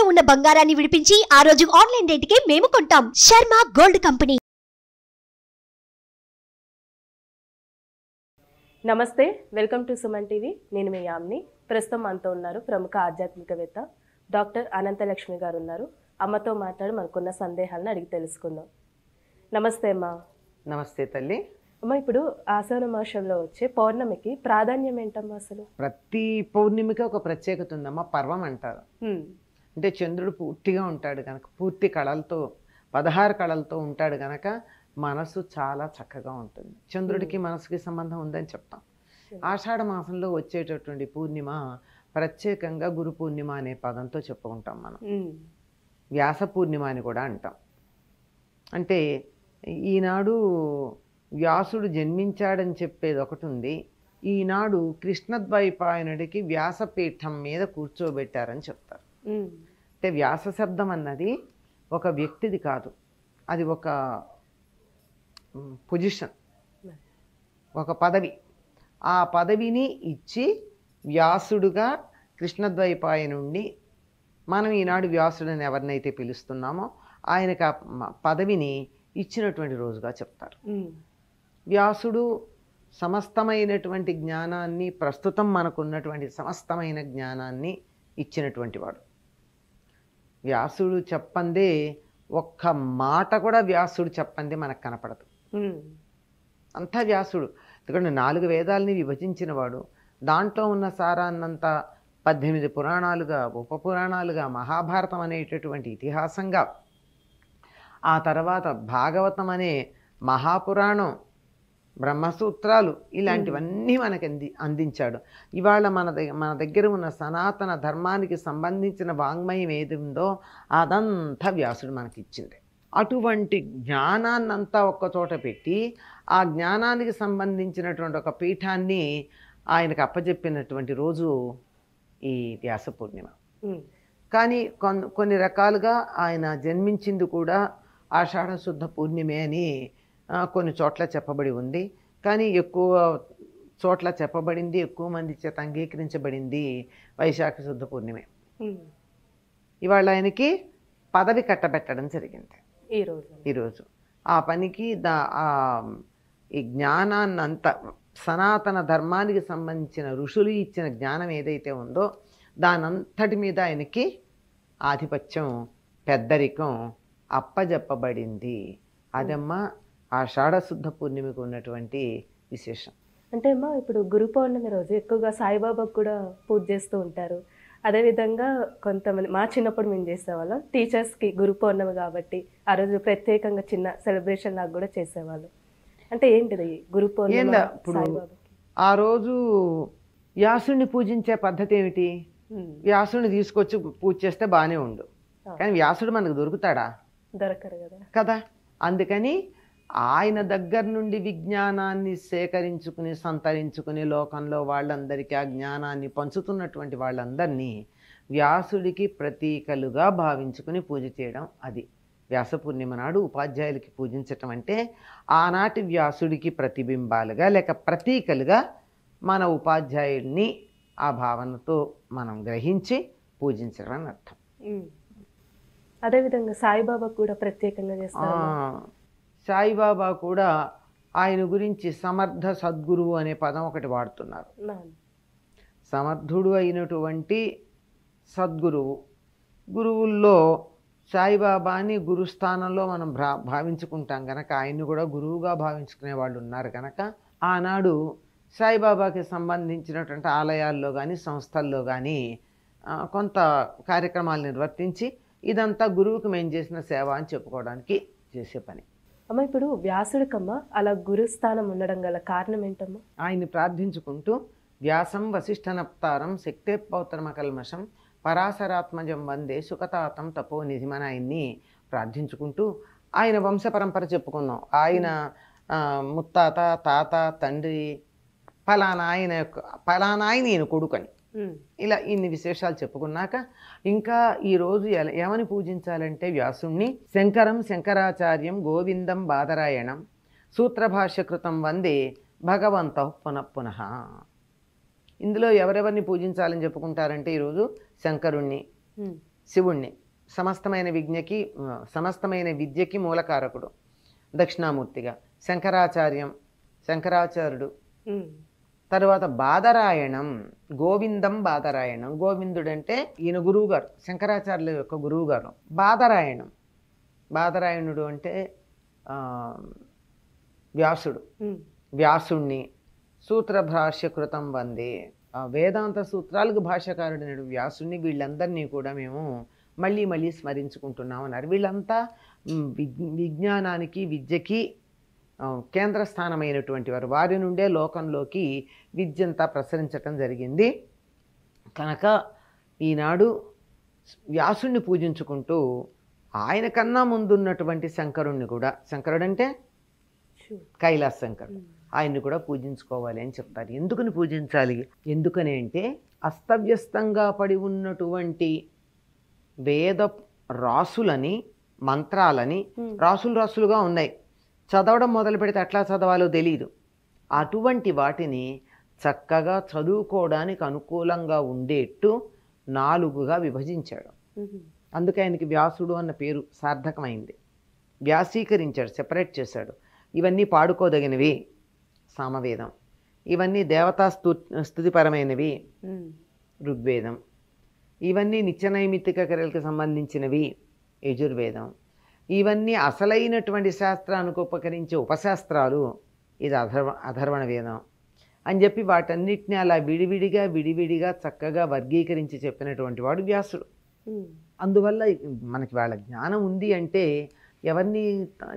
తాకట్టులో ఉన్న బంగారాన్ని విడిపించి ఆ రోజు ఆన్లైన్ రేటుకే మేము కొంటాం శర్మ గోల్డ్ కంపెనీ నమస్తే వెల్కమ్ టు సుమన్ టీవీ నేను మీ యామ్ని ప్రస్తుతం మనతో ఉన్నారు ప్రముఖ ఆధ్యాత్మికవేత్త డాక్టర్ అనంతలక్ష్మి గారు ఉన్నారు అమ్మతో మాట్లాడి మనకున్న సందేహాలను అడిగి తెలుసుకుందాం నమస్తే అమ్మా నమస్తే తల్లి అమ్మ ఇప్పుడు ఆసన మాసంలో వచ్చే పౌర్ణమికి ప్రాధాన్యం ఏంటమ్మా అసలు ప్రతి పౌర్ణమికి ఒక ప్రత్యేకత ఉందమ్మా పర్వం అంటారు అంటే చంద్రుడు పూర్తిగా ఉంటాడు కనుక పూర్తి కళలతో పదహారు కళలతో ఉంటాడు కనుక మనసు చాలా చక్కగా ఉంటుంది చంద్రుడికి మనసుకి సంబంధం ఉందని చెప్తాం ఆషాఢ మాసంలో వచ్చేటటువంటి పూర్ణిమ ప్రత్యేకంగా గురు పూర్ణిమ అనే పదంతో చెప్పుకుంటాం మనం వ్యాస పూర్ణిమ అని కూడా అంటాం అంటే ఈనాడు వ్యాసుడు జన్మించాడని చెప్పేది ఒకటి ఉంది ఈనాడు కృష్ణద్వైపాయనుడికి వ్యాసపీఠం మీద కూర్చోబెట్టారని చెప్తారు అంటే వ్యాసశబ్దం అన్నది ఒక వ్యక్తిది కాదు అది ఒక పొజిషన్ ఒక పదవి ఆ పదవిని ఇచ్చి వ్యాసుడుగా కృష్ణద్వైపాయ నుండి మనం ఈనాడు వ్యాసుడని ఎవరినైతే పిలుస్తున్నామో ఆయనకు ఆ పదవిని ఇచ్చినటువంటి రోజుగా చెప్తారు వ్యాసుడు సమస్తమైనటువంటి జ్ఞానాన్ని ప్రస్తుతం మనకున్నటువంటి సమస్తమైన జ్ఞానాన్ని ఇచ్చినటువంటి వాడు వ్యాసుడు చెప్పంది ఒక్క మాట కూడా వ్యాసుడు చెప్పంది మనకు కనపడదు అంతా వ్యాసుడు ఎందుకంటే నాలుగు వేదాలని విభజించినవాడు దాంట్లో ఉన్న సారాన్నంతా పద్దెనిమిది పురాణాలుగా ఉప పురాణాలుగా మహాభారతం అనేటటువంటి ఇతిహాసంగా ఆ తర్వాత భాగవతం అనే మహాపురాణం బ్రహ్మసూత్రాలు ఇలాంటివన్నీ మనకి అంది అందించాడు ఇవాళ మన మన దగ్గర ఉన్న సనాతన ధర్మానికి సంబంధించిన వాంగ్మయం ఏది ఉందో అదంతా వ్యాసుడు మనకి ఇచ్చింది అటువంటి జ్ఞానాన్నంతా ఒక్కచోట పెట్టి ఆ జ్ఞానానికి సంబంధించినటువంటి ఒక పీఠాన్ని ఆయనకు అప్పజెప్పినటువంటి రోజు ఈ వ్యాస పూర్ణిమ కానీ కొన్ని రకాలుగా ఆయన జన్మించింది కూడా ఆషాఢశుద్ధ పూర్ణిమే అని కొన్ని చోట్ల చెప్పబడి ఉంది కానీ ఎక్కువ చోట్ల చెప్పబడింది ఎక్కువ మంది చేత అంగీకరించబడింది వైశాఖ శుద్ధ పూర్ణిమే ఇవాళ ఆయనకి పదవి కట్టబెట్టడం జరిగింది ఈరోజు ఈరోజు ఆ పనికి దా ఈ జ్ఞానాన్నంత సనాతన ధర్మానికి సంబంధించిన ఋషులు ఇచ్చిన జ్ఞానం ఏదైతే ఉందో దానంతటి మీద ఆయనకి ఆధిపత్యం పెద్దరికం అప్పజెప్పబడింది అదమ్మా ఆ షాఢశుద్ధ పూర్ణిమకు ఉన్నటువంటి విశేషం అంటే అమ్మా ఇప్పుడు గురు పౌర్ణమి రోజు ఎక్కువగా సాయిబాబాకు కూడా పూజ చేస్తూ ఉంటారు అదేవిధంగా కొంతమంది మా చిన్నప్పుడు మేము చేసేవాళ్ళం టీచర్స్కి గురు పౌర్ణమి కాబట్టి ఆ రోజు ప్రత్యేకంగా చిన్న సెలబ్రేషన్ లాగా కూడా చేసేవాళ్ళు అంటే ఏంటిది గురు పౌర్ణమి ఇప్పుడు ఆ రోజు వ్యాసుడిని పూజించే పద్ధతి ఏమిటి వ్యాసుడిని తీసుకొచ్చి పూజ చేస్తే బాగానే ఉండు కానీ వ్యాసుడు మనకు దొరుకుతాడా దొరకరు కదా కదా అందుకని ఆయన దగ్గర నుండి విజ్ఞానాన్ని సేకరించుకుని సంతరించుకుని లోకంలో వాళ్ళందరికీ ఆ జ్ఞానాన్ని పంచుతున్నటువంటి వాళ్ళందరినీ వ్యాసుడికి ప్రతీకలుగా భావించుకుని పూజ చేయడం అది వ్యాస పూర్ణిమ నాడు ఉపాధ్యాయులకి పూజించటం అంటే ఆనాటి వ్యాసుడికి ప్రతిబింబాలుగా లేక ప్రతీకలుగా మన ఉపాధ్యాయుడిని ఆ భావనతో మనం గ్రహించి పూజించడం అని అర్థం అదేవిధంగా సాయిబాబా కూడా ప్రత్యేకంగా చేస్తారు సాయిబాబా కూడా ఆయన గురించి సమర్థ సద్గురువు అనే పదం ఒకటి వాడుతున్నారు సమర్థుడు అయినటువంటి సద్గురువు గురువుల్లో సాయిబాబాని గురుస్థానంలో మనం భ్రా భావించుకుంటాం కనుక ఆయన్ని కూడా గురువుగా భావించుకునే వాళ్ళు ఉన్నారు కనుక ఆనాడు సాయిబాబాకి సంబంధించినటువంటి ఆలయాల్లో కానీ సంస్థల్లో కానీ కొంత కార్యక్రమాలు నిర్వర్తించి ఇదంతా గురువుకి మేము చేసిన సేవ అని చెప్పుకోవడానికి చేసే పని అమ్మ ఇప్పుడు వ్యాసుడికమ్మ అలా గురుస్థానం ఉండడం గల కారణం ఏంటమ్మా ఆయన్ని ప్రార్థించుకుంటూ వ్యాసం శక్తి శక్తేపౌత్రమ కల్మషం పరాశరాత్మజం వందే సుఖతాతం తపో నిధిమన ఆయన్ని ప్రార్థించుకుంటూ ఆయన వంశపరంపర చెప్పుకున్నాం ఆయన ముత్తాత తాత తండ్రి ఫలానాయన ఆయన యొక్క పలానా ఆయన ఈయన కొడుకు అని ఇలా ఇన్ని విశేషాలు చెప్పుకున్నాక ఇంకా ఈరోజు ఏమని పూజించాలంటే వ్యాసుణ్ణి శంకరం శంకరాచార్యం గోవిందం బాదరాయణం సూత్రభాష్యకృతం వందే భగవంత పునః పునః ఇందులో ఎవరెవరిని పూజించాలని చెప్పుకుంటారంటే ఈరోజు శంకరుణ్ణి శివుణ్ణి సమస్తమైన విజ్ఞకి సమస్తమైన విద్యకి మూలకారకుడు దక్షిణామూర్తిగా శంకరాచార్యం శంకరాచార్యుడు తర్వాత బాదరాయణం గోవిందం బాదరాయణం గోవిందుడు అంటే ఈయన గురువుగారు శంకరాచార్యుల యొక్క గురువుగారు బాదరాయణం బాదరాయణుడు అంటే వ్యాసుడు వ్యాసుణ్ణి సూత్ర భాష్యకృతం వంది వేదాంత సూత్రాలకు భాష్యకారుడైన వ్యాసుణ్ణి వీళ్ళందరినీ కూడా మేము మళ్ళీ మళ్ళీ స్మరించుకుంటున్నాం అన్నారు వీళ్ళంతా విజ్ఞానానికి విద్యకి కేంద్ర స్థానమైనటువంటి వారు వారి నుండే లోకంలోకి విద్యంతా ప్రసరించటం జరిగింది కనుక ఈనాడు వ్యాసుణ్ణి పూజించుకుంటూ ఆయన కన్నా ముందున్నటువంటి శంకరుణ్ణి కూడా శంకరుడు అంటే కైలాస శంకరుడు ఆయన్ని కూడా పూజించుకోవాలి అని చెప్తారు ఎందుకని పూజించాలి ఎందుకని అంటే అస్తవ్యస్తంగా పడి ఉన్నటువంటి వేద రాసులని మంత్రాలని రాసులు రాసులుగా ఉన్నాయి చదవడం మొదలు పెడితే ఎట్లా చదవాలో తెలియదు అటువంటి వాటిని చక్కగా చదువుకోవడానికి అనుకూలంగా ఉండేట్టు నాలుగుగా విభజించాడు అందుకే ఆయనకి వ్యాసుడు అన్న పేరు సార్థకమైంది వ్యాసీకరించాడు సెపరేట్ చేశాడు ఇవన్నీ పాడుకోదగినవి సామవేదం ఇవన్నీ దేవతా స్తు స్థుతిపరమైనవి ఋగ్వేదం ఇవన్నీ నిత్యనైమిత్తిక క్రియలకు సంబంధించినవి యజుర్వేదం ఇవన్నీ అసలైనటువంటి శాస్త్రానికి ఉపకరించే ఉపశాస్త్రాలు ఇది అధర్వ అధర్వణ వేదం అని చెప్పి వాటన్నిటిని అలా విడివిడిగా విడివిడిగా చక్కగా వర్గీకరించి చెప్పినటువంటి వాడు వ్యాసుడు అందువల్ల మనకి వాళ్ళ జ్ఞానం ఉంది అంటే ఎవరిని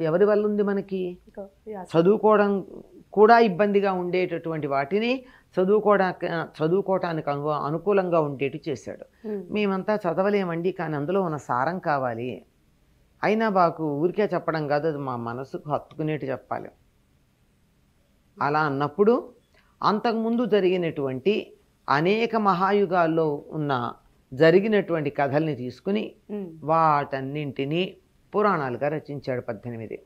ఎవరి వల్ల ఉంది మనకి చదువుకోవడం కూడా ఇబ్బందిగా ఉండేటటువంటి వాటిని చదువుకోవడానికి చదువుకోవడానికి అనుకూలంగా ఉండేటి చేశాడు మేమంతా చదవలేమండి కానీ అందులో ఉన్న సారం కావాలి అయినా బాకు ఊరికే చెప్పడం కాదు అది మా మనసుకు హత్తుకునేట్టు చెప్పాలి అలా అన్నప్పుడు అంతకుముందు జరిగినటువంటి అనేక మహాయుగాల్లో ఉన్న జరిగినటువంటి కథల్ని తీసుకుని వాటన్నింటినీ పురాణాలుగా రచించాడు పద్దెనిమిది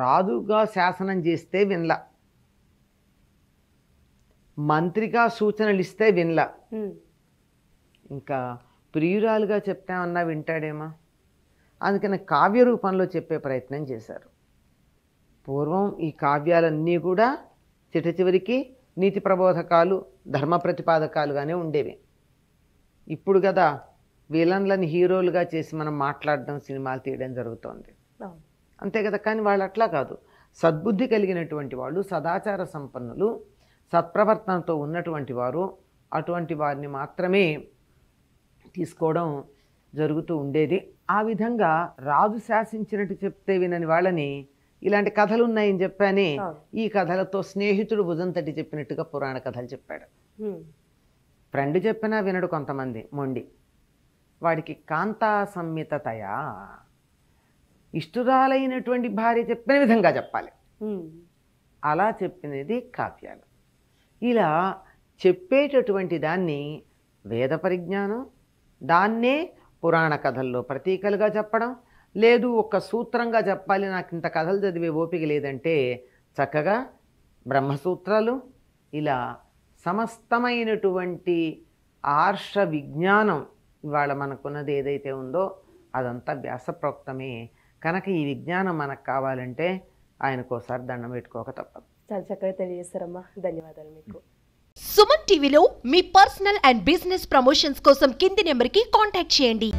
రాజుగా శాసనం చేస్తే వినల మంత్రిగా సూచనలు ఇస్తే వినల ఇంకా ప్రియురాలుగా చెప్తామన్నా వింటాడేమా అందుకని కావ్య రూపంలో చెప్పే ప్రయత్నం చేశారు పూర్వం ఈ కావ్యాలన్నీ కూడా చిట చివరికి నీతి ప్రబోధకాలు ధర్మ ప్రతిపాదకాలుగానే ఉండేవి ఇప్పుడు కదా విలన్లని హీరోలుగా చేసి మనం మాట్లాడడం సినిమాలు తీయడం జరుగుతోంది అంతే కదా కానీ వాళ్ళు అట్లా కాదు సద్బుద్ధి కలిగినటువంటి వాళ్ళు సదాచార సంపన్నులు సత్ప్రవర్తనతో ఉన్నటువంటి వారు అటువంటి వారిని మాత్రమే తీసుకోవడం జరుగుతూ ఉండేది ఆ విధంగా రాజు శాసించినట్టు చెప్తే వినని వాళ్ళని ఇలాంటి కథలు ఉన్నాయని చెప్పానే ఈ కథలతో స్నేహితుడు భుజం తట్టి చెప్పినట్టుగా పురాణ కథలు చెప్పాడు ఫ్రెండ్ చెప్పినా వినడు కొంతమంది మొండి వాడికి కాంతా సంహితతయా ఇష్టురాలైనటువంటి భార్య చెప్పిన విధంగా చెప్పాలి అలా చెప్పినది కావ్యాలు ఇలా చెప్పేటటువంటి దాన్ని వేద పరిజ్ఞానం దాన్నే పురాణ కథల్లో ప్రతీకలుగా చెప్పడం లేదు ఒక సూత్రంగా చెప్పాలి నాకు ఇంత కథలు చదివే ఓపిక లేదంటే చక్కగా బ్రహ్మసూత్రాలు ఇలా సమస్తమైనటువంటి ఆర్ష విజ్ఞానం ఇవాళ మనకున్నది ఏదైతే ఉందో అదంతా వ్యాసప్రోక్తమే కనుక ఈ విజ్ఞానం మనకు కావాలంటే ఆయనకోసారి దండం పెట్టుకోక తప్పదు చాలా చక్కగా తెలియజేస్తారమ్మా ధన్యవాదాలు మీకు సుమన్ టీవీలో మీ పర్సనల్ అండ్ బిజినెస్ ప్రమోషన్స్ కోసం కింది నెంబర్కి కాంటాక్ట్ చేయండి